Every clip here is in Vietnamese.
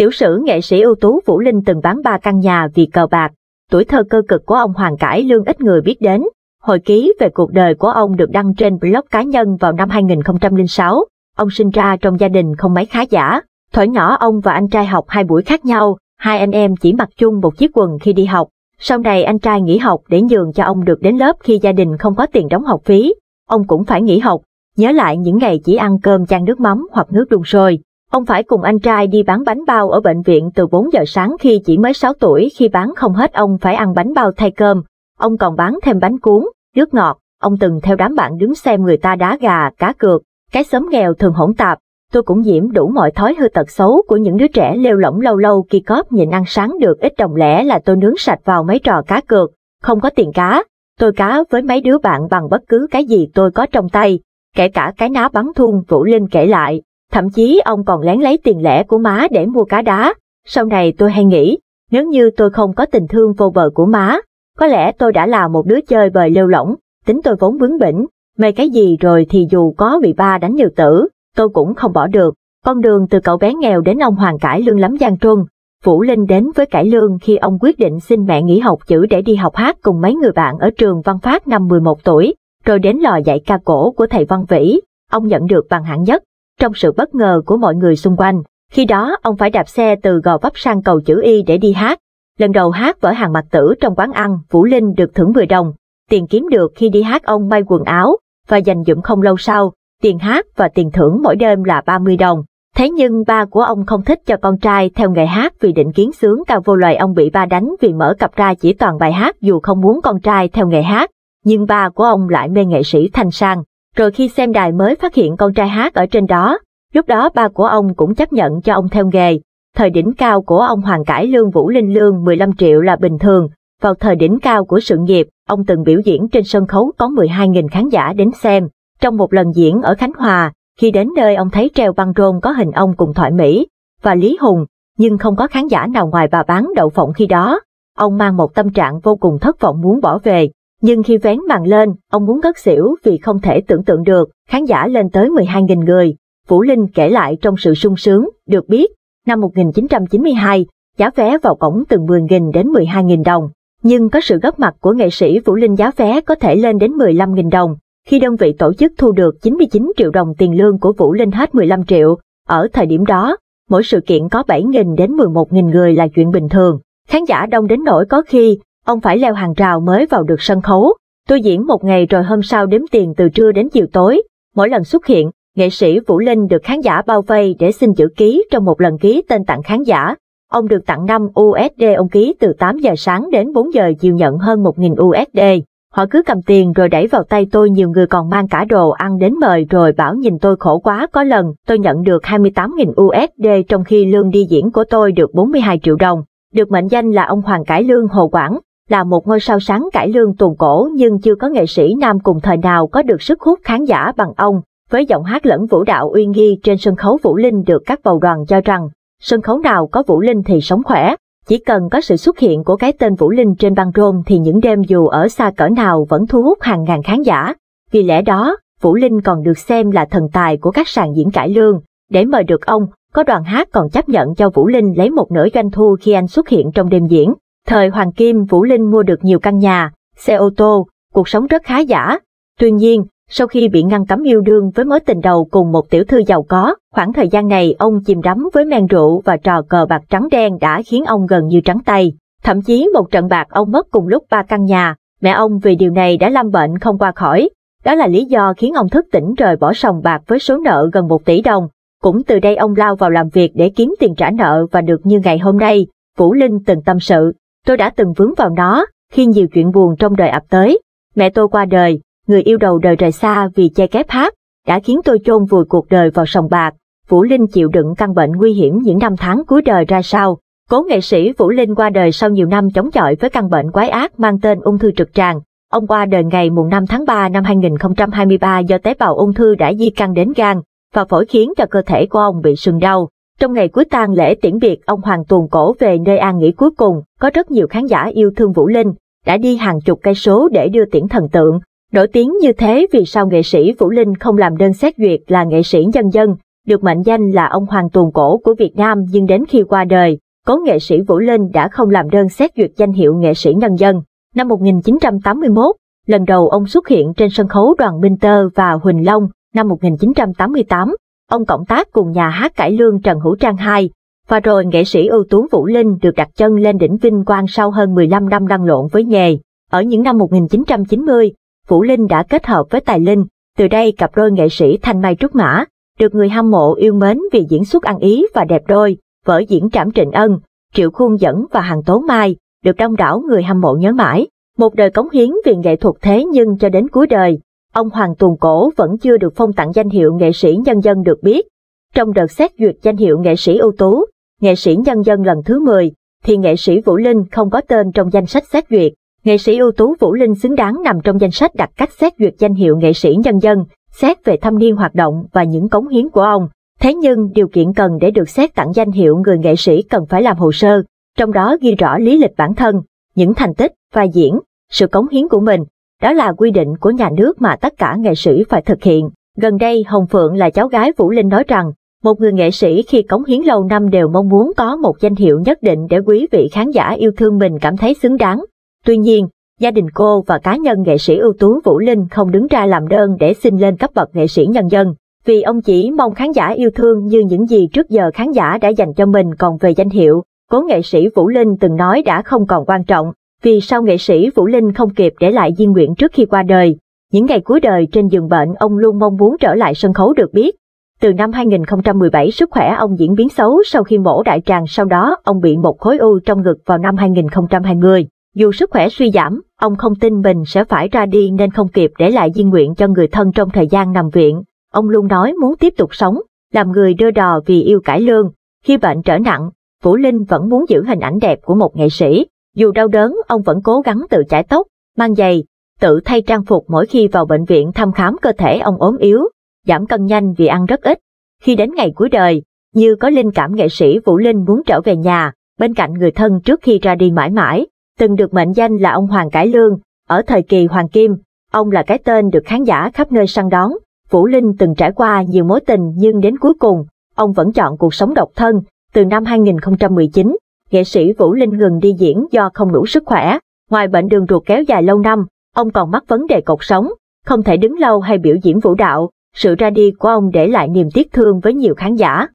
Tiểu sử nghệ sĩ ưu tú Vũ Linh từng bán ba căn nhà vì cờ bạc. Tuổi thơ cơ cực của ông Hoàng Cải Lương ít người biết đến. Hồi ký về cuộc đời của ông được đăng trên blog cá nhân vào năm 2006. Ông sinh ra trong gia đình không mấy khá giả. Thổi nhỏ ông và anh trai học hai buổi khác nhau, hai anh em chỉ mặc chung một chiếc quần khi đi học. Sau này anh trai nghỉ học để nhường cho ông được đến lớp khi gia đình không có tiền đóng học phí. Ông cũng phải nghỉ học, nhớ lại những ngày chỉ ăn cơm chan nước mắm hoặc nước đun sôi. Ông phải cùng anh trai đi bán bánh bao ở bệnh viện từ 4 giờ sáng khi chỉ mới 6 tuổi khi bán không hết ông phải ăn bánh bao thay cơm. Ông còn bán thêm bánh cuốn, nước ngọt. Ông từng theo đám bạn đứng xem người ta đá gà, cá cược. Cái xóm nghèo thường hỗn tạp. Tôi cũng nhiễm đủ mọi thói hư tật xấu của những đứa trẻ lêu lỏng lâu lâu kỳ cóp nhịn ăn sáng được ít đồng lẻ là tôi nướng sạch vào mấy trò cá cược. Không có tiền cá, tôi cá với mấy đứa bạn bằng bất cứ cái gì tôi có trong tay, kể cả cái ná bắn thun Vũ Linh kể lại. Thậm chí ông còn lén lấy tiền lẻ của má để mua cá đá. Sau này tôi hay nghĩ, nếu như tôi không có tình thương vô bờ của má, có lẽ tôi đã là một đứa chơi bời lêu lỏng, tính tôi vốn bướng bỉnh, mê cái gì rồi thì dù có bị ba đánh nhiều tử, tôi cũng không bỏ được. Con đường từ cậu bé nghèo đến ông hoàng cải lương lắm gian truân. Vũ Linh đến với cải lương khi ông quyết định xin mẹ nghỉ học chữ để đi học hát cùng mấy người bạn ở trường văn phát năm 11 tuổi, rồi đến lò dạy ca cổ của thầy Văn Vĩ, ông nhận được bằng hạng nhất trong sự bất ngờ của mọi người xung quanh. Khi đó, ông phải đạp xe từ Gò Vấp sang cầu chữ Y để đi hát. Lần đầu hát vở hàng mặt tử trong quán ăn, Vũ Linh được thưởng 10 đồng. Tiền kiếm được khi đi hát ông may quần áo và dành dụm không lâu sau, tiền hát và tiền thưởng mỗi đêm là 30 đồng. Thế nhưng ba của ông không thích cho con trai theo nghề hát vì định kiến sướng cao vô loài ông bị ba đánh vì mở cặp ra chỉ toàn bài hát dù không muốn con trai theo nghề hát. Nhưng ba của ông lại mê nghệ sĩ Thanh Sang. Rồi khi xem đài mới phát hiện con trai hát ở trên đó, lúc đó ba của ông cũng chấp nhận cho ông theo nghề. Thời đỉnh cao của ông hoàn Cải Lương Vũ Linh Lương 15 triệu là bình thường. Vào thời đỉnh cao của sự nghiệp, ông từng biểu diễn trên sân khấu có 12.000 khán giả đến xem. Trong một lần diễn ở Khánh Hòa, khi đến nơi ông thấy treo băng rôn có hình ông cùng Thoại Mỹ và Lý Hùng, nhưng không có khán giả nào ngoài bà bán đậu phộng khi đó. Ông mang một tâm trạng vô cùng thất vọng muốn bỏ về, nhưng khi vén màn lên, ông muốn ngất xỉu vì không thể tưởng tượng được, khán giả lên tới 12.000 người. Vũ Linh kể lại trong sự sung sướng, được biết, năm 1992, giá vé vào cổng từ 10.000 đến 12.000 đồng. Nhưng có sự góp mặt của nghệ sĩ Vũ Linh giá vé có thể lên đến 15.000 đồng. Khi đơn vị tổ chức thu được 99 triệu đồng tiền lương của Vũ Linh hết 15 triệu, ở thời điểm đó, mỗi sự kiện có 7.000 đến 11.000 người là chuyện bình thường. Khán giả đông đến nỗi có khi ông phải leo hàng rào mới vào được sân khấu. Tôi diễn một ngày rồi hôm sau đếm tiền từ trưa đến chiều tối. Mỗi lần xuất hiện, nghệ sĩ Vũ Linh được khán giả bao vây để xin chữ ký trong một lần ký tên tặng khán giả. Ông được tặng 5 USD ông ký từ 8 giờ sáng đến 4 giờ chiều nhận hơn 1.000 USD. Họ cứ cầm tiền rồi đẩy vào tay tôi nhiều người còn mang cả đồ ăn đến mời rồi bảo nhìn tôi khổ quá có lần tôi nhận được 28.000 USD trong khi lương đi diễn của tôi được 42 triệu đồng. Được mệnh danh là ông Hoàng Cải Lương Hồ Quảng, là một ngôi sao sáng cải lương tuồng cổ nhưng chưa có nghệ sĩ nam cùng thời nào có được sức hút khán giả bằng ông, với giọng hát lẫn vũ đạo uy nghi trên sân khấu Vũ Linh được các bầu đoàn cho rằng, sân khấu nào có Vũ Linh thì sống khỏe, chỉ cần có sự xuất hiện của cái tên Vũ Linh trên băng rôn thì những đêm dù ở xa cỡ nào vẫn thu hút hàng ngàn khán giả. Vì lẽ đó, Vũ Linh còn được xem là thần tài của các sàn diễn cải lương. Để mời được ông, có đoàn hát còn chấp nhận cho Vũ Linh lấy một nửa doanh thu khi anh xuất hiện trong đêm diễn. Thời Hoàng Kim Vũ Linh mua được nhiều căn nhà, xe ô tô, cuộc sống rất khá giả. Tuy nhiên, sau khi bị ngăn cấm yêu đương với mối tình đầu cùng một tiểu thư giàu có, khoảng thời gian này ông chìm đắm với men rượu và trò cờ bạc trắng đen đã khiến ông gần như trắng tay. Thậm chí một trận bạc ông mất cùng lúc ba căn nhà, mẹ ông vì điều này đã lâm bệnh không qua khỏi. Đó là lý do khiến ông thức tỉnh rời bỏ sòng bạc với số nợ gần một tỷ đồng. Cũng từ đây ông lao vào làm việc để kiếm tiền trả nợ và được như ngày hôm nay, Vũ Linh từng tâm sự. Tôi đã từng vướng vào nó khi nhiều chuyện buồn trong đời ập tới. Mẹ tôi qua đời, người yêu đầu đời rời xa vì che kép hát, đã khiến tôi chôn vùi cuộc đời vào sòng bạc. Vũ Linh chịu đựng căn bệnh nguy hiểm những năm tháng cuối đời ra sao. Cố nghệ sĩ Vũ Linh qua đời sau nhiều năm chống chọi với căn bệnh quái ác mang tên ung thư trực tràng. Ông qua đời ngày mùng 5 tháng 3 năm 2023 do tế bào ung thư đã di căn đến gan và phổi khiến cho cơ thể của ông bị sưng đau. Trong ngày cuối tang lễ tiễn biệt ông Hoàng Tuồng Cổ về nơi an nghỉ cuối cùng, có rất nhiều khán giả yêu thương Vũ Linh, đã đi hàng chục cây số để đưa tiễn thần tượng. Nổi tiếng như thế vì sao nghệ sĩ Vũ Linh không làm đơn xét duyệt là nghệ sĩ nhân dân, được mệnh danh là ông Hoàng Tuồng Cổ của Việt Nam nhưng đến khi qua đời, cố nghệ sĩ Vũ Linh đã không làm đơn xét duyệt danh hiệu nghệ sĩ nhân dân. Năm 1981, lần đầu ông xuất hiện trên sân khấu Đoàn Minh Tơ và Huỳnh Long năm 1988, ông cộng tác cùng nhà hát cải lương Trần Hữu Trang II, và rồi nghệ sĩ ưu tú Vũ Linh được đặt chân lên đỉnh vinh quang sau hơn 15 năm lăn lộn với nghề. Ở những năm 1990, Vũ Linh đã kết hợp với Tài Linh, từ đây cặp đôi nghệ sĩ Thanh Mai Trúc Mã, được người hâm mộ yêu mến vì diễn xuất ăn ý và đẹp đôi, vở diễn Trảm Trịnh Ân, Triệu Khuôn Dẫn và Hàng Tố Mai, được đông đảo người hâm mộ nhớ mãi. Một đời cống hiến vì nghệ thuật thế nhưng cho đến cuối đời, ông Hoàng Tùng Cổ vẫn chưa được phong tặng danh hiệu nghệ sĩ nhân dân được biết. Trong đợt xét duyệt danh hiệu nghệ sĩ ưu tú, nghệ sĩ nhân dân lần thứ 10, thì nghệ sĩ Vũ Linh không có tên trong danh sách xét duyệt. Nghệ sĩ ưu tú Vũ Linh xứng đáng nằm trong danh sách đặt cách xét duyệt danh hiệu nghệ sĩ nhân dân, xét về thâm niên hoạt động và những cống hiến của ông. Thế nhưng điều kiện cần để được xét tặng danh hiệu người nghệ sĩ cần phải làm hồ sơ, trong đó ghi rõ lý lịch bản thân, những thành tích, vai diễn, sự cống hiến của mình, đó là quy định của nhà nước mà tất cả nghệ sĩ phải thực hiện. Gần đây, Hồng Phượng là cháu gái Vũ Linh nói rằng, một người nghệ sĩ khi cống hiến lâu năm đều mong muốn có một danh hiệu nhất định để quý vị khán giả yêu thương mình cảm thấy xứng đáng. Tuy nhiên, gia đình cô và cá nhân nghệ sĩ ưu tú Vũ Linh không đứng ra làm đơn để xin lên cấp bậc nghệ sĩ nhân dân, vì ông chỉ mong khán giả yêu thương như những gì trước giờ khán giả đã dành cho mình còn về danh hiệu. Cố nghệ sĩ Vũ Linh từng nói đã không còn quan trọng, vì sao nghệ sĩ Vũ Linh không kịp để lại di nguyện trước khi qua đời. Những ngày cuối đời trên giường bệnh ông luôn mong muốn trở lại sân khấu được biết. Từ năm 2017 sức khỏe ông diễn biến xấu sau khi mổ đại tràng sau đó ông bị một khối u trong ngực vào năm 2020. Dù sức khỏe suy giảm, ông không tin mình sẽ phải ra đi nên không kịp để lại di nguyện cho người thân trong thời gian nằm viện. Ông luôn nói muốn tiếp tục sống, làm người đưa đò vì yêu cải lương. Khi bệnh trở nặng, Vũ Linh vẫn muốn giữ hình ảnh đẹp của một nghệ sĩ. Dù đau đớn, ông vẫn cố gắng tự chải tóc, mang giày, tự thay trang phục mỗi khi vào bệnh viện thăm khám cơ thể ông ốm yếu, giảm cân nhanh vì ăn rất ít. Khi đến ngày cuối đời, như có linh cảm nghệ sĩ Vũ Linh muốn trở về nhà, bên cạnh người thân trước khi ra đi mãi mãi, từng được mệnh danh là ông Hoàng Cải Lương, ở thời kỳ Hoàng Kim, ông là cái tên được khán giả khắp nơi săn đón. Vũ Linh từng trải qua nhiều mối tình nhưng đến cuối cùng, ông vẫn chọn cuộc sống độc thân. Từ năm 2019, nghệ sĩ Vũ Linh ngừng đi diễn do không đủ sức khỏe. Ngoài bệnh đường ruột kéo dài lâu năm, ông còn mắc vấn đề cột sống, không thể đứng lâu hay biểu diễn vũ đạo. Sự ra đi của ông để lại niềm tiếc thương với nhiều khán giả.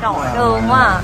thương quá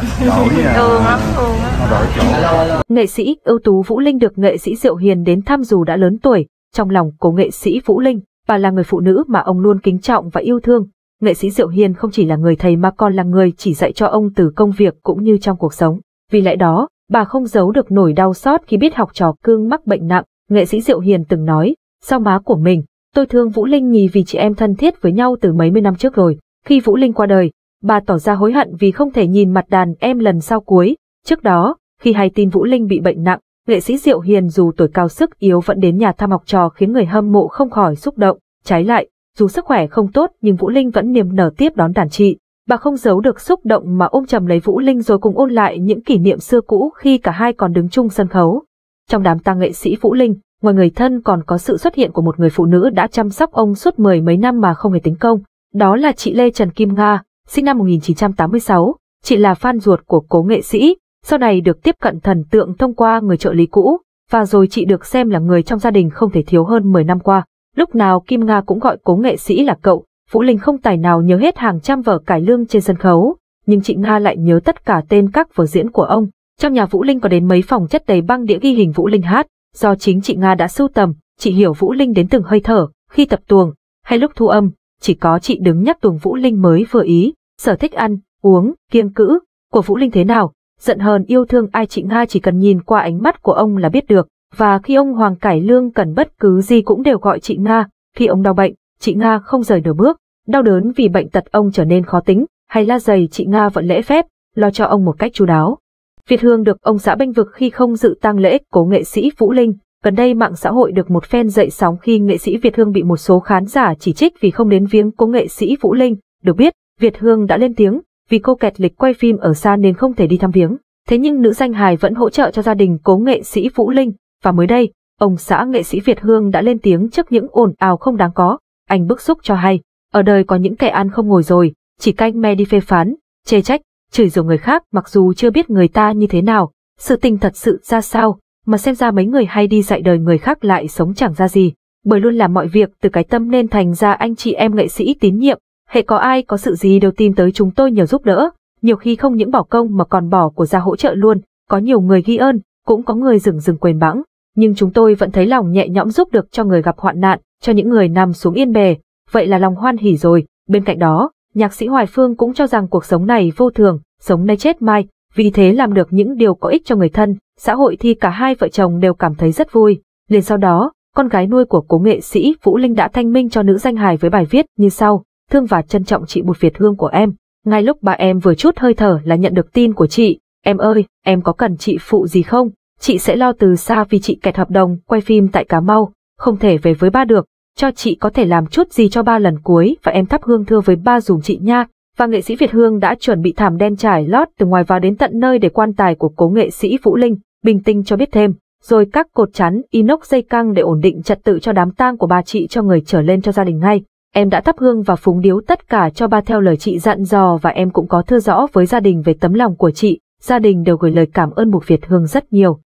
Thương à. lắm, thương Nghệ sĩ ưu tú Vũ Linh được nghệ sĩ Diệu Hiền đến thăm dù đã lớn tuổi. Trong lòng của nghệ sĩ Vũ Linh, bà là người phụ nữ mà ông luôn kính trọng và yêu thương. Nghệ sĩ Diệu Hiền không chỉ là người thầy mà còn là người chỉ dạy cho ông từ công việc cũng như trong cuộc sống. Vì lẽ đó, bà không giấu được nỗi đau xót khi biết học trò cương mắc bệnh nặng. Nghệ sĩ Diệu Hiền từng nói, sau má của mình, tôi thương Vũ Linh nhì vì chị em thân thiết với nhau từ mấy mươi năm trước rồi. Khi Vũ Linh qua đời, bà tỏ ra hối hận vì không thể nhìn mặt đàn em lần sau cuối. Trước đó, khi hay tin Vũ Linh bị bệnh nặng, nghệ sĩ Diệu Hiền dù tuổi cao sức yếu vẫn đến nhà thăm học trò khiến người hâm mộ không khỏi xúc động. Trái lại, dù sức khỏe không tốt nhưng Vũ Linh vẫn niềm nở tiếp đón đàn chị. Bà không giấu được xúc động mà ôm chầm lấy Vũ Linh rồi cùng ôn lại những kỷ niệm xưa cũ khi cả hai còn đứng chung sân khấu. Trong đám tang nghệ sĩ Vũ Linh, ngoài người thân còn có sự xuất hiện của một người phụ nữ đã chăm sóc ông suốt mười mấy năm mà không hề tính công. Đó là chị Lê Trần Kim Nga, sinh năm 1986. Chị là fan ruột của cố nghệ sĩ, sau này được tiếp cận thần tượng thông qua người trợ lý cũ, và rồi chị được xem là người trong gia đình không thể thiếu hơn 10 năm qua. Lúc nào Kim Nga cũng gọi cố nghệ sĩ là cậu, Vũ Linh không tài nào nhớ hết hàng trăm vở cải lương trên sân khấu, nhưng chị Nga lại nhớ tất cả tên các vở diễn của ông. Trong nhà Vũ Linh có đến mấy phòng chất đầy băng đĩa ghi hình Vũ Linh hát, do chính chị Nga đã sưu tầm, chị hiểu Vũ Linh đến từng hơi thở, khi tập tuồng, hay lúc thu âm, chỉ có chị đứng nhắc tuồng Vũ Linh mới vừa ý, sở thích ăn, uống, kiêng cữ, của Vũ Linh thế nào, giận hờn yêu thương ai chị Nga chỉ cần nhìn qua ánh mắt của ông là biết được và khi ông Hoàng Cải Lương cần bất cứ gì cũng đều gọi chị Nga, khi ông đau bệnh, chị Nga không rời nửa bước, đau đớn vì bệnh tật ông trở nên khó tính, hay la giày chị Nga vẫn lễ phép, lo cho ông một cách chú đáo. Việt Hương được ông xã bênh vực khi không dự tang lễ cố nghệ sĩ Vũ Linh, gần đây mạng xã hội được một phen dậy sóng khi nghệ sĩ Việt Hương bị một số khán giả chỉ trích vì không đến viếng cố nghệ sĩ Vũ Linh, được biết, Việt Hương đã lên tiếng, vì cô kẹt lịch quay phim ở xa nên không thể đi thăm viếng. Thế nhưng nữ danh hài vẫn hỗ trợ cho gia đình cố nghệ sĩ Vũ Linh, và mới đây, ông xã nghệ sĩ Việt Hương đã lên tiếng trước những ồn ào không đáng có. Anh bức xúc cho hay, ở đời có những kẻ ăn không ngồi rồi, chỉ canh me đi phê phán, chê trách, chửi rủa người khác mặc dù chưa biết người ta như thế nào, sự tình thật sự ra sao, mà xem ra mấy người hay đi dạy đời người khác lại sống chẳng ra gì, bởi luôn làm mọi việc từ cái tâm nên thành ra anh chị em nghệ sĩ tín nhiệm, hệ có ai có sự gì đều tìm tới chúng tôi nhờ giúp đỡ, nhiều khi không những bỏ công mà còn bỏ của ra hỗ trợ luôn, có nhiều người ghi ơn, cũng có người rừng rừng quên bẵng, nhưng chúng tôi vẫn thấy lòng nhẹ nhõm giúp được cho người gặp hoạn nạn, cho những người nằm xuống yên bề, vậy là lòng hoan hỉ rồi. Bên cạnh đó, nhạc sĩ Hoài Phương cũng cho rằng cuộc sống này vô thường, sống nay chết mai, vì thế làm được những điều có ích cho người thân, xã hội thì cả hai vợ chồng đều cảm thấy rất vui. Liền sau đó, con gái nuôi của cố nghệ sĩ Vũ Linh đã thanh minh cho nữ danh hài với bài viết như sau, thương và trân trọng chị Bùi Việt Hương của em. Ngay lúc bà em vừa chút hơi thở là nhận được tin của chị, Em ơi, em có cần chị phụ gì không? Chị sẽ lo từ xa vì chị kẹt hợp đồng quay phim tại Cà Mau, không thể về với ba được. Cho chị có thể làm chút gì cho ba lần cuối và em thắp hương thưa với ba dùng chị nha. Và nghệ sĩ Việt Hương đã chuẩn bị thảm đen trải lót từ ngoài vào đến tận nơi để quan tài của cố nghệ sĩ Vũ Linh, bình tinh cho biết thêm. Rồi các cột chắn, inox dây căng để ổn định trật tự cho đám tang của bà chị cho người trở lên cho gia đình ngay em đã thắp hương và phúng điếu tất cả cho ba theo lời chị dặn dò và em cũng có thưa rõ với gia đình về tấm lòng của chị, gia đình đều gửi lời cảm ơn Mục Việt Hương rất nhiều.